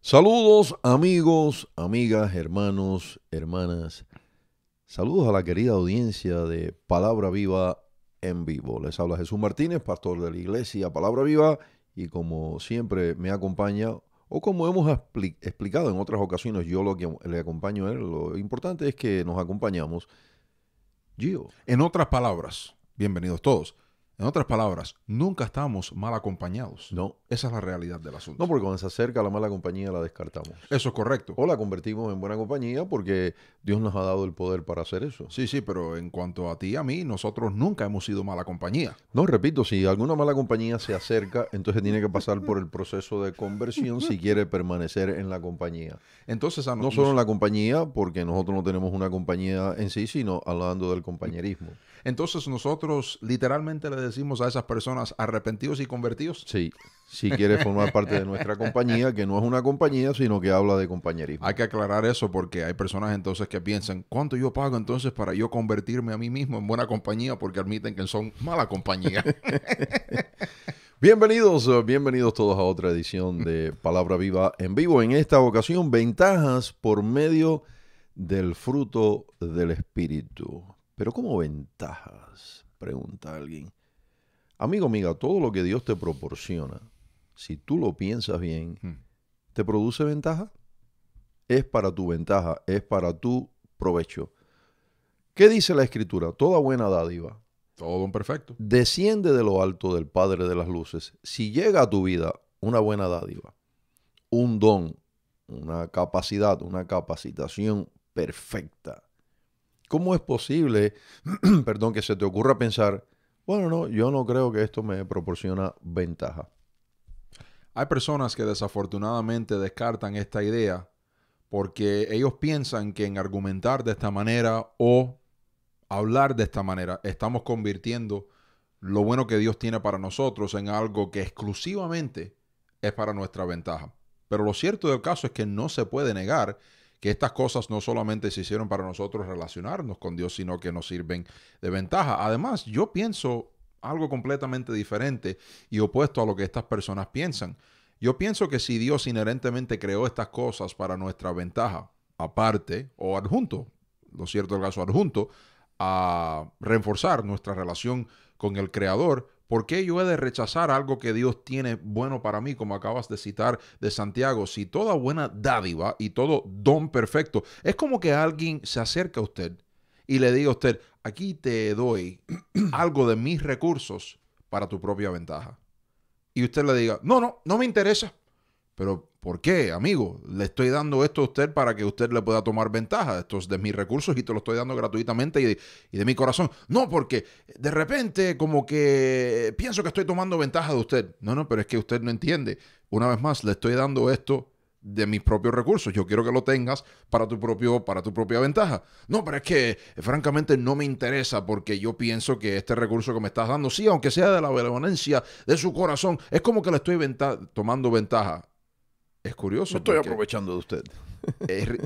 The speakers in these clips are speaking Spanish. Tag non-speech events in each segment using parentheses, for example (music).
Saludos amigos, amigas, hermanos, hermanas. Saludos a la querida audiencia de Palabra Viva en vivo. Les habla Jesús Martínez, pastor de la iglesia Palabra Viva, y como siempre me acompaña, o como hemos explicado en otras ocasiones, yo lo que le acompaño a él, lo importante es que nos acompañamos. Gio. En otras palabras, bienvenidos todos. En otras palabras, nunca estamos mal acompañados. No. Esa es la realidad del asunto. No, porque cuando se acerca la mala compañía la descartamos. Eso es correcto. O la convertimos en buena compañía porque Dios nos ha dado el poder para hacer eso. Sí, sí, pero en cuanto a ti y a mí, nosotros nunca hemos sido mala compañía. No, repito, si alguna mala compañía se acerca, entonces tiene que pasar por el proceso de conversión si quiere permanecer en la compañía. Entonces, no, no solo en la compañía, porque nosotros no tenemos una compañía en sí, sino hablando del compañerismo. Entonces, nosotros literalmente le decimos a esas personas arrepentidos y convertidos? Sí, si quieres formar parte de nuestra compañía, que no es una compañía, sino que habla de compañerismo. Hay que aclarar eso porque hay personas entonces que piensan, ¿cuánto yo pago entonces para yo convertirme a mí mismo en buena compañía? Porque admiten que son mala compañía. (laughs) Bienvenidos, eh, bienvenidos todos a otra edición de Palabra Viva en vivo. En esta ocasión, ventajas por medio del fruto del Espíritu. Pero ¿cómo ventajas? Pregunta alguien. Amigo, amiga, todo lo que Dios te proporciona, si tú lo piensas bien, hmm. ¿te produce ventaja? Es para tu ventaja, es para tu provecho. ¿Qué dice la Escritura? Toda buena dádiva. Todo un perfecto. Desciende de lo alto del Padre de las Luces. Si llega a tu vida una buena dádiva, un don, una capacidad, una capacitación perfecta, ¿cómo es posible, (clears throat) perdón, que se te ocurra pensar bueno, no, yo no creo que esto me proporciona ventaja. Hay personas que desafortunadamente descartan esta idea porque ellos piensan que en argumentar de esta manera o hablar de esta manera estamos convirtiendo lo bueno que Dios tiene para nosotros en algo que exclusivamente es para nuestra ventaja. Pero lo cierto del caso es que no se puede negar que estas cosas no solamente se hicieron para nosotros relacionarnos con Dios, sino que nos sirven de ventaja. Además, yo pienso algo completamente diferente y opuesto a lo que estas personas piensan. Yo pienso que si Dios inherentemente creó estas cosas para nuestra ventaja, aparte o adjunto, lo cierto el caso adjunto, a reforzar nuestra relación con el Creador, ¿Por qué yo he de rechazar algo que Dios tiene bueno para mí, como acabas de citar de Santiago? Si toda buena dádiva y todo don perfecto, es como que alguien se acerca a usted y le diga a usted, aquí te doy (clears throat) algo de mis recursos para tu propia ventaja. Y usted le diga, no, no, no me interesa. Pero ¿Por qué, amigo? Le estoy dando esto a usted para que usted le pueda tomar ventaja. Esto es de mis recursos y te lo estoy dando gratuitamente y de, mi corazón. No, porque de repente como que pienso que estoy tomando ventaja de usted. No, no, pero es que usted no entiende. Una vez más, le estoy dando esto de mis propios recursos. Yo quiero que lo tengas para tu, propio, para tu propia ventaja. No, pero es que francamente no me interesa porque yo pienso que este recurso que me estás dando, sí, aunque sea de la benevolencia de su corazón, es como que le estoy tomando ventaja es curioso. estoy aprovechando de usted.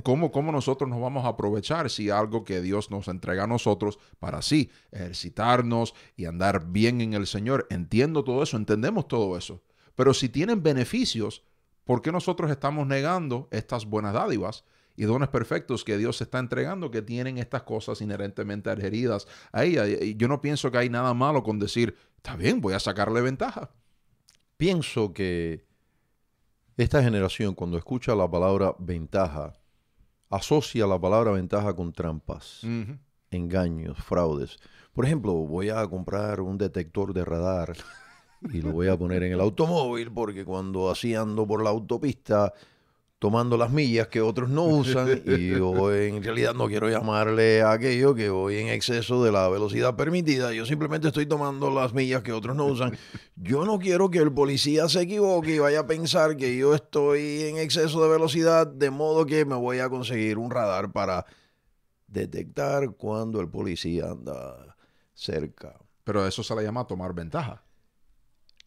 ¿cómo, nosotros nos vamos a aprovechar si algo que Dios nos entrega a nosotros para así ejercitarnos y andar bien en el Señor? Entiendo todo eso, entendemos todo eso. Pero si tienen beneficios, ¿por qué nosotros estamos negando estas buenas dádivas y dones perfectos que Dios está entregando que tienen estas cosas inherentemente adheridas Ahí. Yo no pienso que hay nada malo con decir, está bien, voy a sacarle ventaja. Pienso que esta generación cuando escucha la palabra ventaja, asocia la palabra ventaja con trampas, engaños, fraudes. Por ejemplo, voy a comprar un detector de radar y lo voy a poner en el automóvil porque cuando así ando por la autopista tomando las millas que otros no usan (laughs) y yo en realidad no quiero llamarle a aquello que voy en exceso de la velocidad permitida, yo simplemente estoy tomando las millas que otros no usan. (laughs) Yo no quiero que el policía se equivoque y vaya a pensar que yo estoy en exceso de velocidad, de modo que me voy a conseguir un radar para detectar cuando el policía anda cerca. Pero eso se le llama tomar ventaja.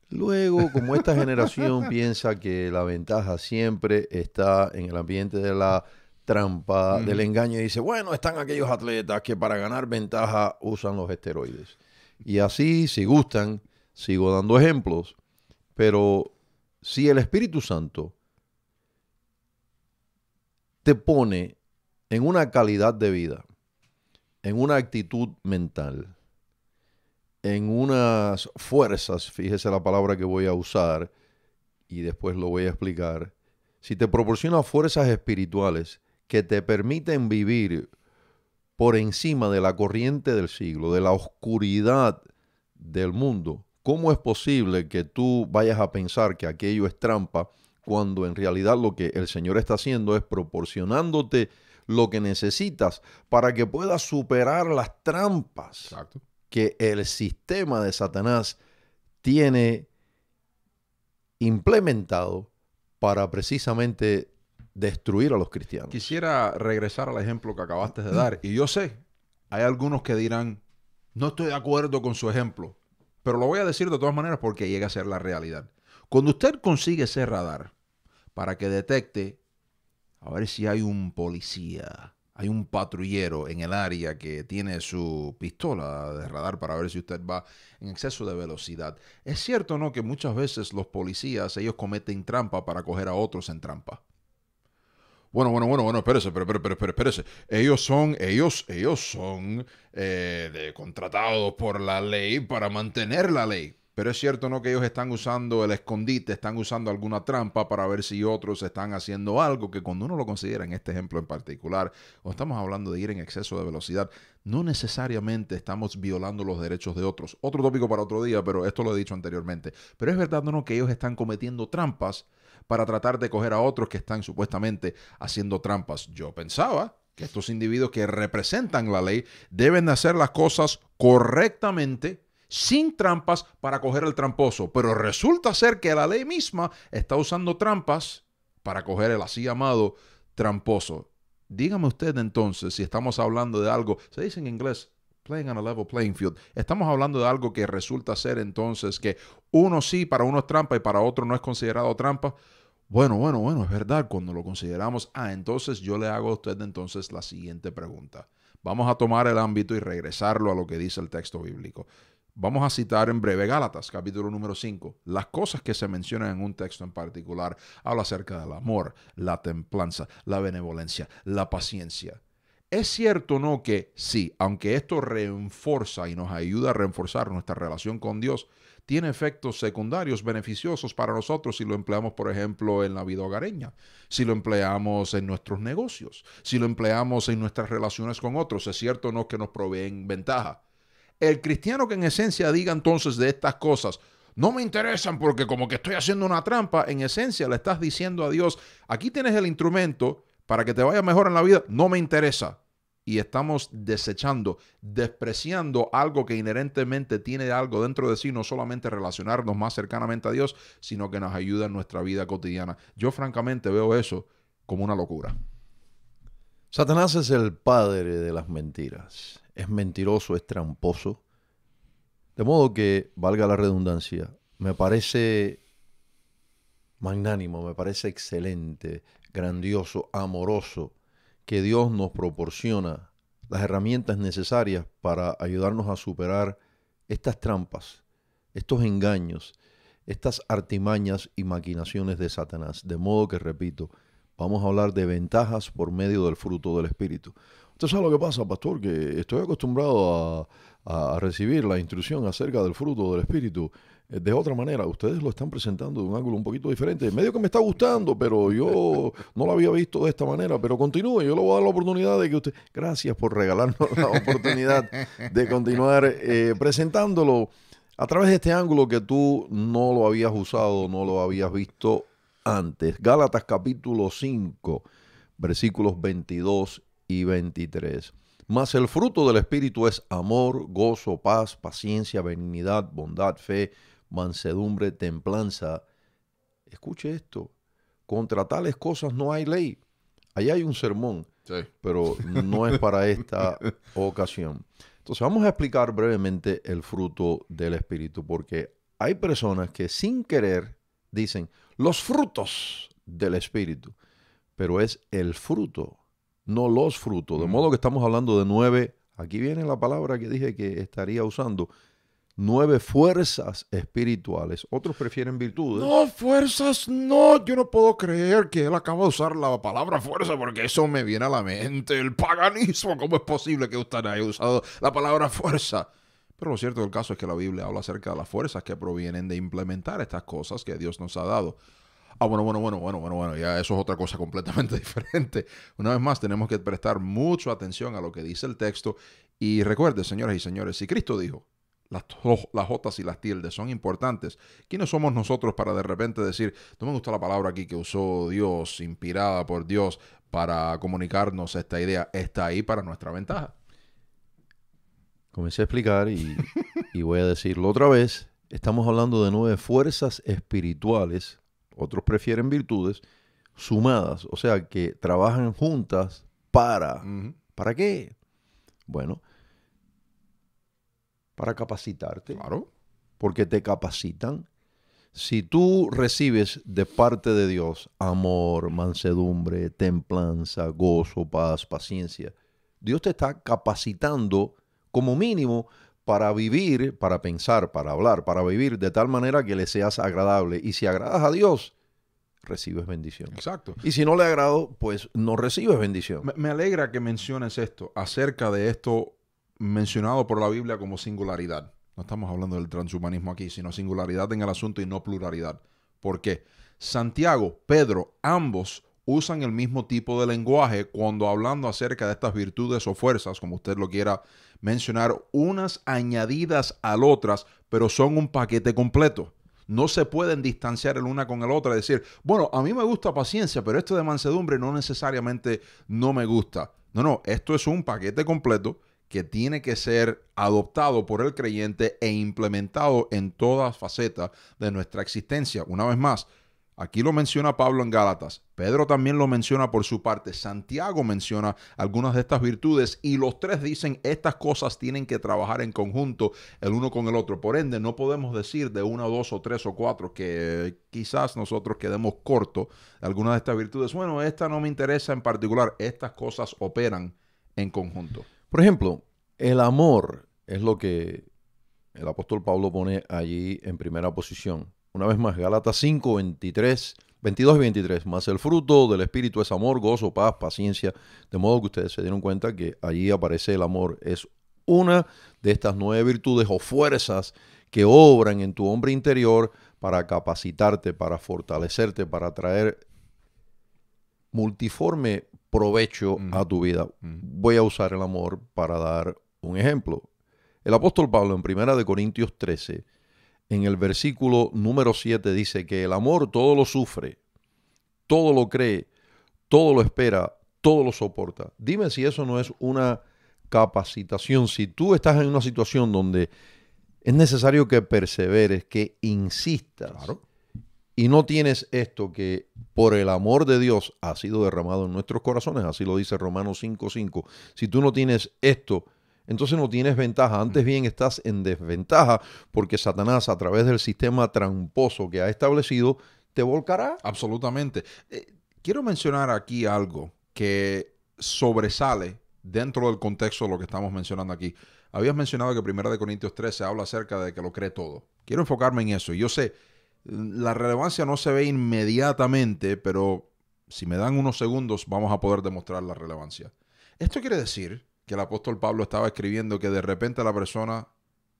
Luego, como esta generación (laughs) piensa que la ventaja siempre está en el ambiente de la trampa, del engaño, y dice, bueno, están aquellos atletas que para ganar ventaja usan los esteroides. Y así, si gustan, sigo dando ejemplos, pero si el Espíritu Santo te pone en una calidad de vida, en una actitud mental, en unas fuerzas, fíjese la palabra que voy a usar y después lo voy a explicar, si te proporciona fuerzas espirituales que te permiten vivir por encima de la corriente del siglo, de la oscuridad del mundo, ¿cómo es posible que tú vayas a pensar que aquello es trampa cuando en realidad lo que el Señor está haciendo es proporcionándote lo que necesitas para que puedas superar las trampas? Exacto que el sistema de Satanás tiene implementado para precisamente destruir a los cristianos. Quisiera regresar al ejemplo que acabaste de dar. Y yo sé, hay algunos que dirán, no estoy de acuerdo con su ejemplo, pero lo voy a decir de todas maneras porque llega a ser la realidad. Cuando usted consigue ese radar para que detecte, a ver si hay un policía, hay un patrullero en el área que tiene su pistola de radar para ver si usted va en exceso de velocidad. Es cierto, o ¿no? Que muchas veces los policías, ellos cometen trampa para coger a otros en trampa. Bueno, bueno, bueno, bueno, espérese, pero, pero, espérese. Ellos son, ellos, ellos son eh, de, contratados por la ley para mantener la ley. Pero es cierto, ¿no? Que ellos están usando el escondite, están usando alguna trampa para ver si otros están haciendo algo que cuando uno lo considera en este ejemplo en particular, o estamos hablando de ir en exceso de velocidad, no necesariamente estamos violando los derechos de otros. Otro tópico para otro día, pero esto lo he dicho anteriormente. Pero es verdad, ¿no? Que ellos están cometiendo trampas para tratar de coger a otros que están supuestamente haciendo trampas. Yo pensaba que estos individuos que representan la ley deben hacer las cosas correctamente sin trampas para coger al tramposo. Pero resulta ser que la ley misma está usando trampas para coger el así llamado tramposo. Dígame usted entonces si estamos hablando de algo, se dice en inglés, playing on a level playing field. Estamos hablando de algo que resulta ser entonces que uno sí, para uno es trampa y para otro no es considerado trampa. Bueno, bueno, bueno, es verdad, cuando lo consideramos, ah, entonces yo le hago a usted entonces la siguiente pregunta. Vamos a tomar el ámbito y regresarlo a lo que dice el texto bíblico. Vamos a citar en breve Gálatas, capítulo número 5. Las cosas que se mencionan en un texto en particular habla acerca del amor, la templanza, la benevolencia, la paciencia. Es cierto, o ¿no? Que sí, aunque esto reenforza y nos ayuda a reforzar nuestra relación con Dios, tiene efectos secundarios beneficiosos para nosotros si lo empleamos, por ejemplo, en la vida hogareña, si lo empleamos en nuestros negocios, si lo empleamos en nuestras relaciones con otros. Es cierto, o ¿no? Que nos proveen ventaja. El cristiano que en esencia diga entonces de estas cosas, no me interesan porque como que estoy haciendo una trampa, en esencia le estás diciendo a Dios, aquí tienes el instrumento para que te vaya mejor en la vida, no me interesa. Y estamos desechando, despreciando algo que inherentemente tiene algo dentro de sí, no solamente relacionarnos más cercanamente a Dios, sino que nos ayuda en nuestra vida cotidiana. Yo francamente veo eso como una locura. Satanás es el padre de las mentiras es mentiroso, es tramposo. De modo que, valga la redundancia, me parece magnánimo, me parece excelente, grandioso, amoroso, que Dios nos proporciona las herramientas necesarias para ayudarnos a superar estas trampas, estos engaños, estas artimañas y maquinaciones de Satanás. De modo que, repito, vamos a hablar de ventajas por medio del fruto del Espíritu. Entonces, sabe lo que pasa, pastor, que estoy acostumbrado a, recibir la instrucción acerca del fruto del Espíritu eh, de otra manera. Ustedes lo están presentando de un ángulo un poquito diferente. Medio que me está gustando, pero yo no lo había visto de esta manera. Pero continúe, yo le voy a dar la oportunidad de que usted. Gracias por regalarnos la oportunidad de continuar eh, presentándolo a través de este ángulo que tú no lo habías usado, no lo habías visto antes. Gálatas capítulo 5, versículos 22 y 23. Mas el fruto del Espíritu es amor, gozo, paz, paciencia, benignidad, bondad, fe, mansedumbre, templanza. Escuche esto, contra tales cosas no hay ley. Allá hay un sermón, pero no es para esta (laughs) ocasión. Entonces vamos a explicar brevemente el fruto del Espíritu, porque hay personas que sin querer dicen los frutos del Espíritu, pero es el fruto no los frutos. De mm. modo que estamos hablando de nueve, aquí viene la palabra que dije que estaría usando, nueve fuerzas espirituales. Otros prefieren virtudes. No, fuerzas no. Yo no puedo creer que él acaba de usar la palabra fuerza porque eso me viene a la mente. El paganismo. ¿Cómo es posible que usted haya usado la palabra fuerza? Pero lo cierto del caso es que la Biblia habla acerca de las fuerzas que provienen de implementar estas cosas que Dios nos ha dado. Ah, bueno, bueno, bueno, bueno, bueno, bueno, ya eso es otra cosa (laughs) completamente diferente. Una vez más, tenemos que prestar mucha atención a lo que dice el texto. Y recuerde, señoras y señores, si Cristo dijo, las, las jotas y las tildes son importantes, ¿quiénes somos nosotros para de repente decir, no me gusta la palabra aquí que usó Dios, inspirada por Dios, para comunicarnos esta idea? Está ahí para nuestra ventaja. Comencé a explicar y, y voy a decirlo otra vez. Estamos hablando de nueve fuerzas espirituales otros prefieren virtudes, sumadas, o sea, que trabajan juntas para... ¿Para qué? Bueno, para capacitarte. Claro. Porque te capacitan. Si tú recibes de parte de Dios amor, mansedumbre, templanza, gozo, paz, paciencia, Dios te está capacitando como mínimo para vivir, para pensar, para hablar, para vivir de tal manera que le seas agradable. Y si agradas a Dios, recibes bendición. Exacto. Y si no le agrado, pues no recibes bendición. Me, alegra que menciones esto, acerca de esto mencionado por la Biblia como singularidad. No estamos hablando del transhumanismo aquí, sino singularidad en el asunto y no pluralidad. ¿Por qué? Santiago, Pedro, ambos usan el mismo tipo de lenguaje cuando hablando acerca de estas virtudes o fuerzas, como usted lo quiera mencionar unas añadidas a otras, pero son un paquete completo. No se pueden distanciar el una con el otra, decir, bueno, a mí me gusta paciencia, pero esto de mansedumbre no necesariamente no me gusta. No, no, esto es un paquete completo que tiene que ser adoptado por el creyente e implementado en todas facetas de nuestra existencia. Una vez más, Aquí lo menciona Pablo en Gálatas, Pedro también lo menciona por su parte, Santiago menciona algunas de estas virtudes y los tres dicen estas cosas tienen que trabajar en conjunto el uno con el otro. Por ende, no podemos decir de una, dos o tres o cuatro que quizás nosotros quedemos cortos. de algunas de estas virtudes. Bueno, esta no me interesa en particular, estas cosas operan en conjunto. Por ejemplo, el amor es lo que el apóstol Pablo pone allí en primera posición una vez más, Galatas 5, 23, 22 y 23. Más el fruto del Espíritu es amor, gozo, paz, paciencia. De modo que ustedes se dieron cuenta que allí aparece el amor. Es una de estas nueve virtudes o fuerzas que obran en tu hombre interior para capacitarte, para fortalecerte, para traer multiforme provecho mm. a tu vida. Mm. Voy a usar el amor para dar un ejemplo. El apóstol Pablo en 1 Corintios 13 en el versículo número 7 dice que el amor todo lo sufre, todo lo cree, todo lo espera, todo lo soporta. Dime si eso no es una capacitación. Si tú estás en una situación donde es necesario que perseveres, que insistas y no tienes esto que por el amor de Dios ha sido derramado en nuestros corazones, así lo dice Romanos 5:5. Si tú no tienes esto, entonces no tienes ventaja. Antes mm. bien estás en desventaja porque Satanás a través del sistema tramposo que ha establecido te volcará. Absolutamente. Eh, quiero mencionar aquí algo que sobresale dentro del contexto de lo que estamos mencionando aquí. Habías mencionado que Primera de Corintios 13 habla acerca de que lo cree todo. Quiero enfocarme en eso. Yo sé, la relevancia no se ve inmediatamente, pero si me dan unos segundos vamos a poder demostrar la relevancia. Esto quiere decir que el apóstol Pablo estaba escribiendo, que de repente la persona,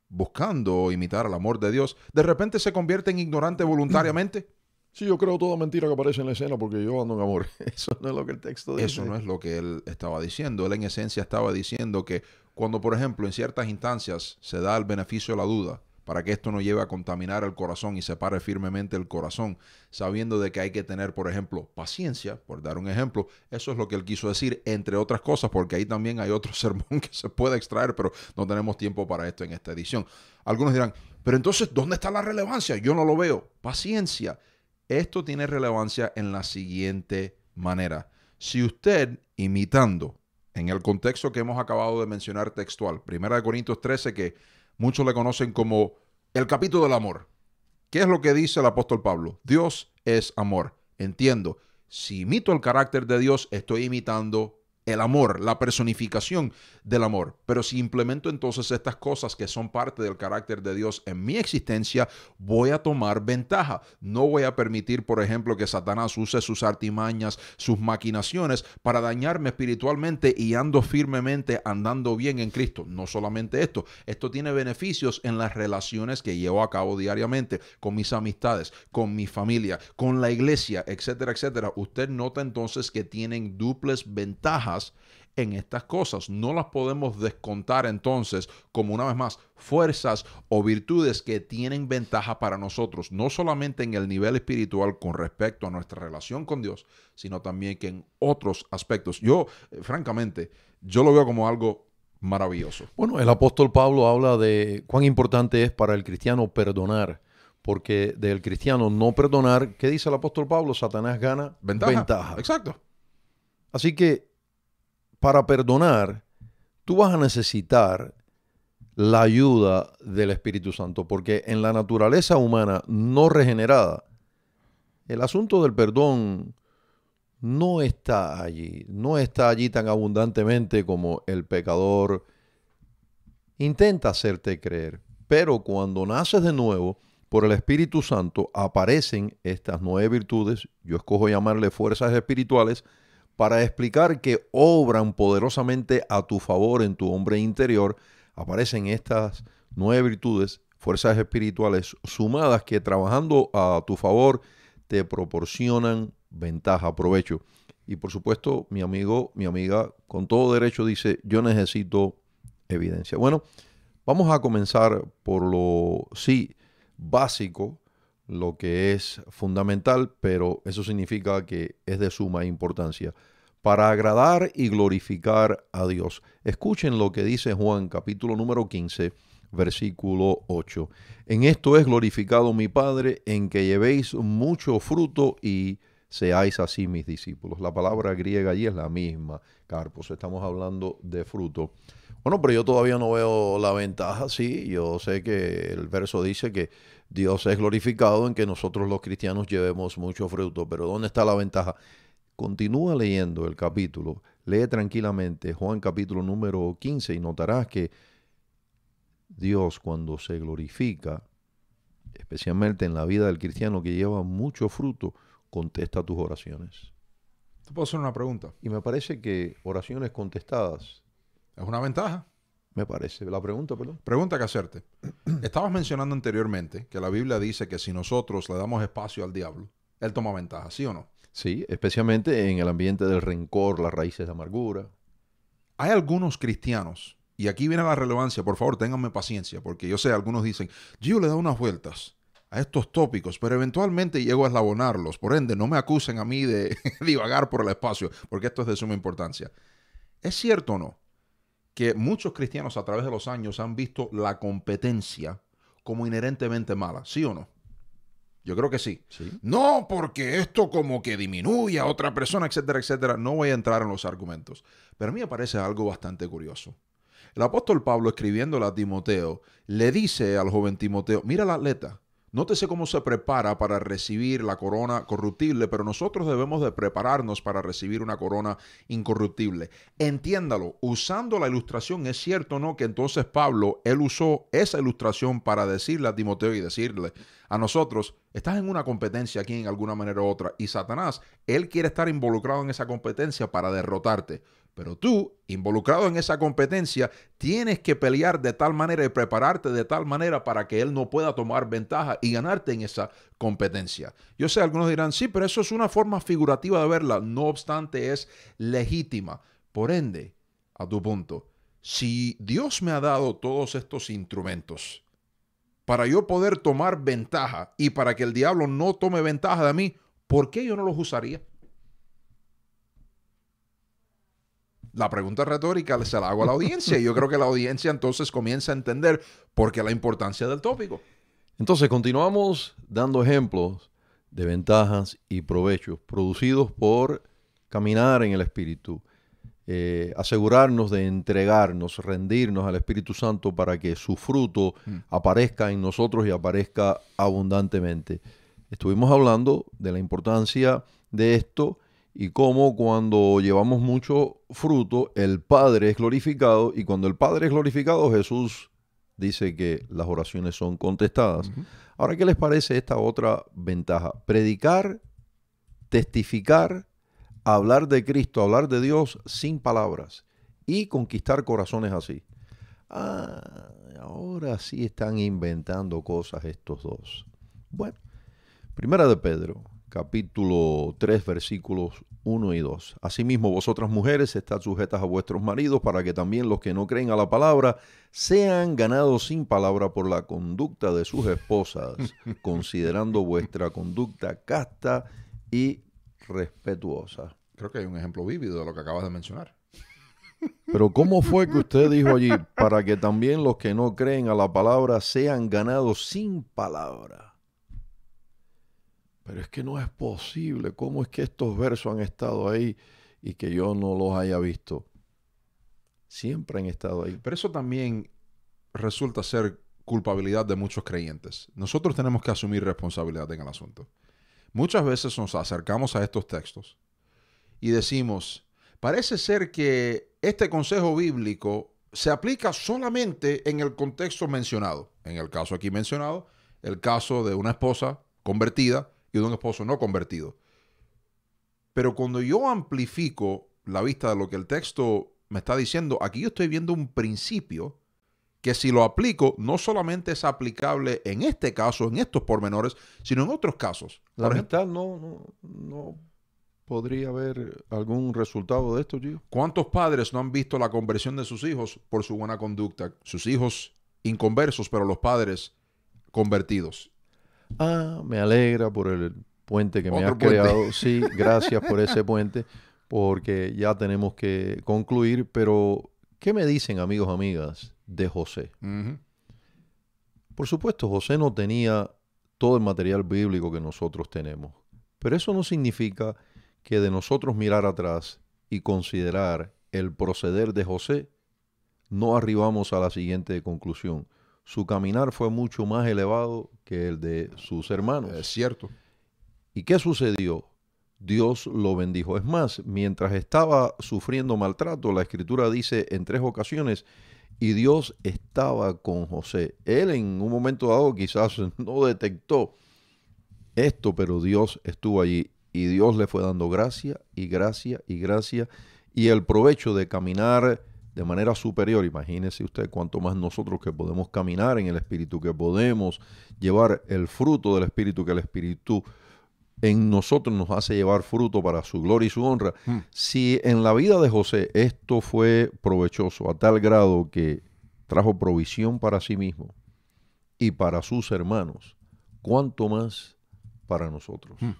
buscando imitar al amor de Dios, de repente se convierte en ignorante (clears throat) voluntariamente. Sí, yo creo toda mentira que aparece en la escena porque yo ando en amor. (laughs) Eso no es lo que el texto dice. Eso no es lo que él estaba diciendo. Él en esencia estaba diciendo que cuando, por ejemplo, en ciertas instancias se da el beneficio de la duda, para que esto no lleve a contaminar el corazón y separe firmemente el corazón, sabiendo de que hay que tener, por ejemplo, paciencia, por dar un ejemplo. Eso es lo que él quiso decir, entre otras cosas, porque ahí también hay otro (laughs) sermón que se puede extraer, pero no tenemos tiempo para esto en esta edición. Algunos dirán, pero entonces, ¿dónde está la relevancia? Yo no lo veo. Paciencia. Esto tiene relevancia en la siguiente manera. Si usted, imitando, en el contexto que hemos acabado de mencionar textual, 1 Corintios 13, que Muchos le conocen como el capítulo del amor. ¿Qué es lo que dice el apóstol Pablo? Dios es amor. Entiendo. Si imito el carácter de Dios, estoy imitando el amor, la personificación del amor. Pero si implemento entonces estas cosas que son parte del carácter de Dios en mi existencia, voy a tomar ventaja. No voy a permitir, por ejemplo, que Satanás use sus artimañas, sus maquinaciones para dañarme espiritualmente y ando firmemente andando bien en Cristo. No solamente esto, esto tiene beneficios en las relaciones que llevo a cabo diariamente con mis amistades, con mi familia, con la iglesia, etcétera, etcétera. Usted nota entonces que tienen duples ventajas en estas cosas. No las podemos descontar entonces como una vez más fuerzas o virtudes que tienen ventaja para nosotros, no solamente en el nivel espiritual con respecto a nuestra relación con Dios, sino también que en otros aspectos. Yo, eh, francamente, yo lo veo como algo maravilloso. Bueno, el apóstol Pablo habla de cuán importante es para el cristiano perdonar. Porque del cristiano no perdonar, ¿qué dice el apóstol Pablo? Satanás gana ventaja. Exacto. Así que para perdonar, tú vas a necesitar la ayuda del Espíritu Santo, porque en la naturaleza humana no regenerada, el asunto del perdón no está allí, no está allí tan abundantemente como el pecador intenta hacerte creer. Pero cuando naces de nuevo por el Espíritu Santo, aparecen estas nueve virtudes, yo escojo llamarle fuerzas espirituales, para explicar que obran poderosamente a tu favor en tu hombre interior, aparecen estas nueve virtudes, fuerzas espirituales sumadas que trabajando a tu favor te proporcionan ventaja, provecho. Y por supuesto, mi amigo, mi amiga, con todo derecho dice, yo necesito evidencia. Bueno, vamos a comenzar por lo, sí, básico, lo que es fundamental, pero eso significa que es de suma importancia, para agradar y glorificar a Dios. Escuchen lo que dice Juan capítulo número 15, versículo 8. En esto es glorificado mi Padre, en que llevéis mucho fruto y seáis así mis discípulos. La palabra griega allí es la misma, Carpos, estamos hablando de fruto. Bueno, pero yo todavía no veo la ventaja, sí. Yo sé que el verso dice que Dios es glorificado en que nosotros los cristianos llevemos mucho fruto, pero ¿dónde está la ventaja? Continúa leyendo el capítulo, lee tranquilamente Juan capítulo número 15 y notarás que Dios cuando se glorifica, especialmente en la vida del cristiano que lleva mucho fruto, contesta tus oraciones. Te puedo hacer una pregunta. Y me parece que oraciones contestadas es una ventaja. Me parece. La pregunta, perdón. Pregunta que hacerte. (clears throat) Estabas mencionando anteriormente que la Biblia dice que si nosotros le damos espacio al diablo, él toma ventaja, ¿sí o no? Sí, especialmente en el ambiente del rencor, las raíces de amargura. Hay algunos cristianos, y aquí viene la relevancia, por favor, ténganme paciencia, porque yo sé, algunos dicen, yo le da unas vueltas a estos tópicos, pero eventualmente llego a eslabonarlos, por ende, no me acusen a mí de (laughs) divagar por el espacio, porque esto es de suma importancia. ¿Es cierto o no que muchos cristianos a través de los años han visto la competencia como inherentemente mala, ¿sí o no? Yo creo que sí. No, porque esto como que disminuye a otra persona, etcétera, etcétera. No voy a entrar en los argumentos. Pero a mí me parece algo bastante curioso. El apóstol Pablo escribiéndole a Timoteo, le dice al joven Timoteo, mira la atleta, Nótese cómo se prepara para recibir la corona corruptible, pero nosotros debemos de prepararnos para recibir una corona incorruptible. Entiéndalo, usando la ilustración, es cierto, ¿no? Que entonces Pablo, él usó esa ilustración para decirle a Timoteo y decirle a nosotros, estás en una competencia aquí en alguna manera u otra, y Satanás, él quiere estar involucrado en esa competencia para derrotarte. Pero tú, involucrado en esa competencia, tienes que pelear de tal manera y prepararte de tal manera para que él no pueda tomar ventaja y ganarte en esa competencia. Yo sé, algunos dirán, sí, pero eso es una forma figurativa de verla. No obstante, es legítima. Por ende, a tu punto, si Dios me ha dado todos estos instrumentos para yo poder tomar ventaja y para que el diablo no tome ventaja de mí, ¿por qué yo no los usaría? La pregunta retórica se la hago a la audiencia y yo creo que la audiencia entonces comienza a entender por qué la importancia del tópico. Entonces continuamos dando ejemplos de ventajas y provechos producidos por caminar en el Espíritu, eh, asegurarnos de entregarnos, rendirnos al Espíritu Santo para que su fruto mm. aparezca en nosotros y aparezca abundantemente. Estuvimos hablando de la importancia de esto y cómo cuando llevamos mucho fruto, el Padre es glorificado y cuando el Padre es glorificado, Jesús dice que las oraciones son contestadas. Ahora, ¿qué les parece esta otra ventaja? Predicar, testificar, hablar de Cristo, hablar de Dios sin palabras y conquistar corazones así. Ah, ahora sí están inventando cosas estos dos. Bueno, primera de Pedro, capítulo 3, versículos 1 y 2. Asimismo, vosotras mujeres, estad sujetas a vuestros maridos para que también los que no creen a la palabra sean ganados sin palabra por la conducta de sus esposas, (laughs) considerando vuestra conducta casta y respetuosa. Creo que hay un ejemplo vívido de lo que acabas de mencionar. Pero ¿cómo fue que usted dijo allí, para que también los que no creen a la palabra sean ganados sin palabra? pero es que no es posible, ¿cómo es que estos versos han estado ahí y que yo no los haya visto? Siempre han estado ahí. Pero eso también resulta ser culpabilidad de muchos creyentes. Nosotros tenemos que asumir responsabilidad en el asunto. Muchas veces nos acercamos a estos textos y decimos, parece ser que este consejo bíblico se aplica solamente en el contexto mencionado. En el caso aquí mencionado, el caso de una esposa convertida de un esposo no convertido. Pero cuando yo amplifico la vista de lo que el texto me está diciendo, aquí yo estoy viendo un principio que si lo aplico, no solamente es aplicable en este caso, en estos pormenores, sino en otros casos. La mitad no, no, no podría haber algún resultado de esto, tío. ¿Cuántos padres no han visto la conversión de sus hijos por su buena conducta? Sus hijos inconversos, pero los padres convertidos ah, me alegra por el puente que me has creado. Sí, gracias por ese (laughs) puente, porque ya tenemos que concluir, pero ¿qué me dicen amigos, amigas, de José? Por supuesto, José no tenía todo el material bíblico que nosotros tenemos, pero eso no significa que de nosotros mirar atrás y considerar el proceder de José, no arribamos a la siguiente conclusión su caminar fue mucho más elevado que el de sus hermanos. Es cierto. ¿Y qué sucedió? Dios lo bendijo. Es más, mientras estaba sufriendo maltrato, la escritura dice en tres ocasiones, y Dios estaba con José. Él en un momento dado quizás (laughs) no detectó esto, pero Dios estuvo allí y Dios le fue dando gracia y gracia y gracia y el provecho de caminar de manera superior. Imagínese usted cuánto más nosotros que podemos caminar en el Espíritu, que podemos llevar el fruto del Espíritu, que el Espíritu en nosotros nos hace llevar fruto para su gloria y su honra. Hmm. Si en la vida de José esto fue provechoso a tal grado que trajo provisión para sí mismo y para sus hermanos, cuánto más para nosotros. Hmm.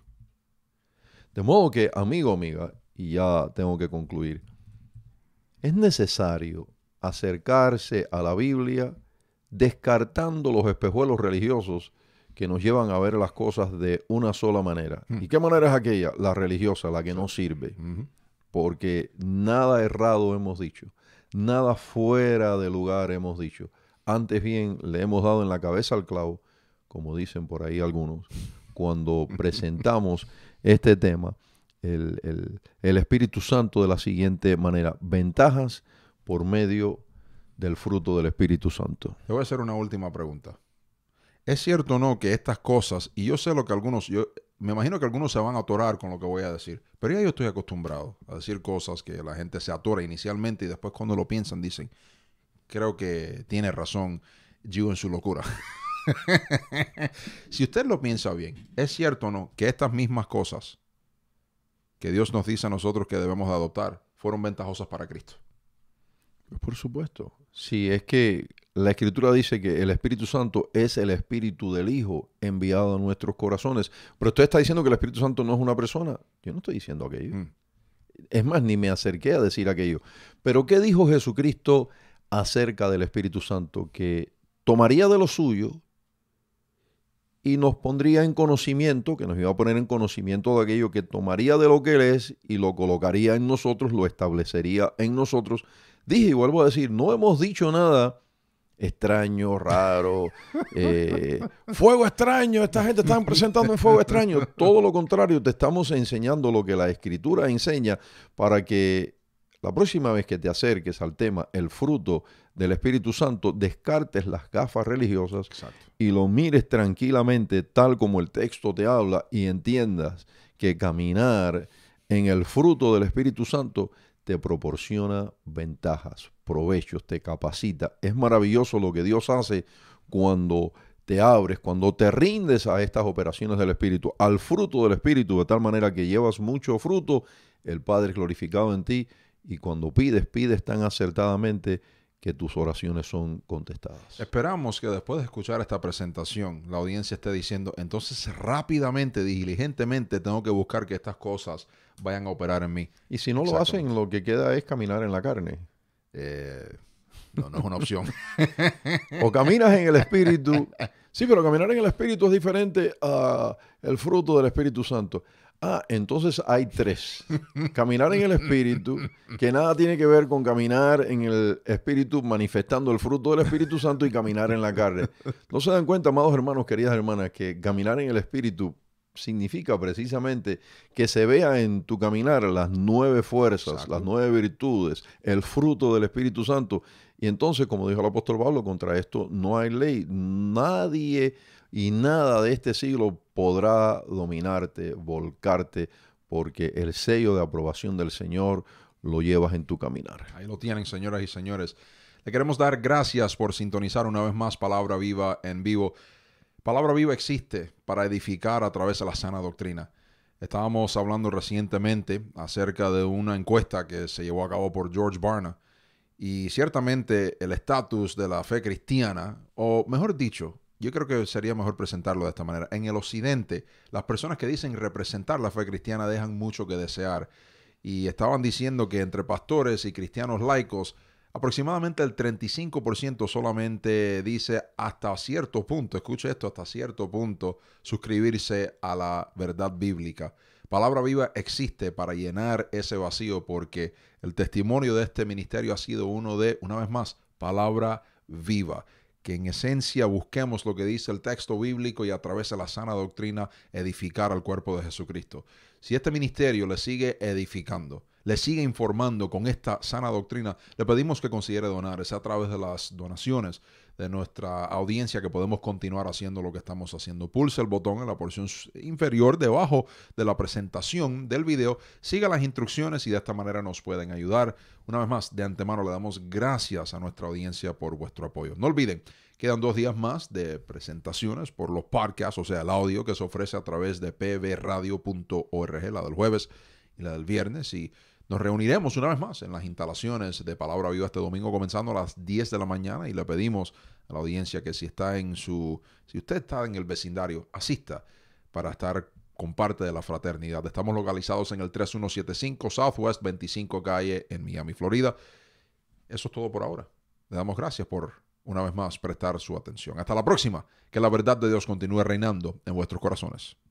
De modo que, amigo, amiga, y ya tengo que concluir es necesario acercarse a la Biblia descartando los espejuelos religiosos que nos llevan a ver las cosas de una sola manera. Mm. ¿Y qué manera es aquella? La religiosa, la que no sirve. Porque nada errado hemos dicho, nada fuera de lugar hemos dicho. Antes bien, le hemos dado en la cabeza al clavo, como dicen por ahí algunos, cuando (laughs) presentamos este tema el, Espíritu Santo de la siguiente manera. Ventajas por medio del fruto del Espíritu Santo. Te voy a hacer una última pregunta. ¿Es cierto o no que estas cosas, y yo sé lo que algunos, yo me imagino que algunos se van a atorar con lo que voy a decir, pero ya yo estoy acostumbrado a decir cosas que la gente se atora inicialmente y después cuando lo piensan dicen, creo que tiene razón Gio en su locura. (laughs) si usted lo piensa bien, ¿es cierto o no que estas mismas cosas que Dios nos dice a nosotros que debemos adoptar fueron ventajosas para Cristo. Por supuesto. Si es que la Escritura dice que el Espíritu Santo es el Espíritu del Hijo enviado a nuestros corazones. Pero usted está diciendo que el Espíritu Santo no es una persona. Yo no estoy diciendo aquello. Mm. Es más, ni me acerqué a decir aquello. Pero ¿qué dijo Jesucristo acerca del Espíritu Santo? Que tomaría de lo suyo y nos pondría en conocimiento, que nos iba a poner en conocimiento de aquello que tomaría de lo que Él es y lo colocaría en nosotros, lo establecería en nosotros. Dije, y vuelvo a decir, no hemos dicho nada extraño, raro, (laughs) eh, fuego extraño, esta gente está presentando en fuego extraño. Todo lo contrario, te estamos enseñando lo que la escritura enseña para que la próxima vez que te acerques al tema, el fruto del Espíritu Santo, descartes las gafas religiosas y lo mires tranquilamente tal como el texto te habla y entiendas que caminar en el fruto del Espíritu Santo te proporciona ventajas, provechos, te capacita. Es maravilloso lo que Dios hace cuando te abres, cuando te rindes a estas operaciones del Espíritu, al fruto del Espíritu, de tal manera que llevas mucho fruto, el Padre glorificado en ti, y cuando pides, pides tan acertadamente que tus oraciones son contestadas. Esperamos que después de escuchar esta presentación, la audiencia esté diciendo, entonces rápidamente, diligentemente, tengo que buscar que estas cosas vayan a operar en mí. Y si no lo hacen, lo que queda es caminar en la carne. Eh, no, no es una opción. o caminas en el Espíritu. (laughs) Sí, pero caminar en el Espíritu es diferente al fruto del Espíritu Santo. Ah, entonces hay tres. Caminar en el Espíritu, que nada tiene que ver con caminar en el Espíritu manifestando el fruto del Espíritu Santo y caminar en la carne. No se dan cuenta, amados hermanos, queridas hermanas, que caminar en el Espíritu significa precisamente que se vea en tu caminar las nueve fuerzas, las nueve virtudes, el fruto del Espíritu Santo. Y entonces, como dijo el apóstol Pablo, contra esto no hay ley. Nadie y nada de este siglo podrá dominarte, volcarte, porque el sello de aprobación del Señor lo llevas en tu caminar. Ahí lo tienen, señoras y señores. Le queremos dar gracias por sintonizar una vez más Palabra Viva en vivo. Palabra Viva existe para edificar a través de la sana doctrina. Estábamos hablando recientemente acerca de una encuesta que se llevó a cabo por George Barna y ciertamente el estatus de la fe cristiana, o mejor dicho, yo creo que sería mejor presentarlo de esta manera. En el occidente, las personas que dicen representar la fe cristiana dejan mucho que desear. Y estaban diciendo que entre pastores y cristianos laicos, aproximadamente el 35% solamente dice hasta cierto punto, escuche esto, hasta cierto punto, suscribirse a la verdad bíblica. Palabra Viva existe para llenar ese vacío porque el testimonio de este ministerio ha sido uno de, una vez más, palabra viva que en esencia busquemos lo que dice el texto bíblico y a través de la sana doctrina edificar al cuerpo de Jesucristo. Si este ministerio le sigue edificando, le siga informando con esta sana doctrina, le pedimos que considere donar. Es a través de las donaciones de nuestra audiencia que podemos continuar haciendo lo que estamos haciendo. Pulse el botón en la porción inferior debajo de la presentación del video. Siga las instrucciones y de esta manera nos pueden ayudar. Una vez más, de antemano le damos gracias a nuestra audiencia por vuestro apoyo. No olviden, quedan dos días más de presentaciones por los parques, o sea, el audio que se ofrece a través de pbradio.org, la del jueves y la del viernes. Y nos reuniremos una vez más en las instalaciones de Palabra Viva este domingo comenzando a las 10 de la mañana y le pedimos a la audiencia que si está en su si usted está en el vecindario, asista para estar con parte de la fraternidad. Estamos localizados en el 3175 Southwest 25 Calle en Miami, Florida. Eso es todo por ahora. Le damos gracias por una vez más prestar su atención. Hasta la próxima. Que la verdad de Dios continúe reinando en vuestros corazones.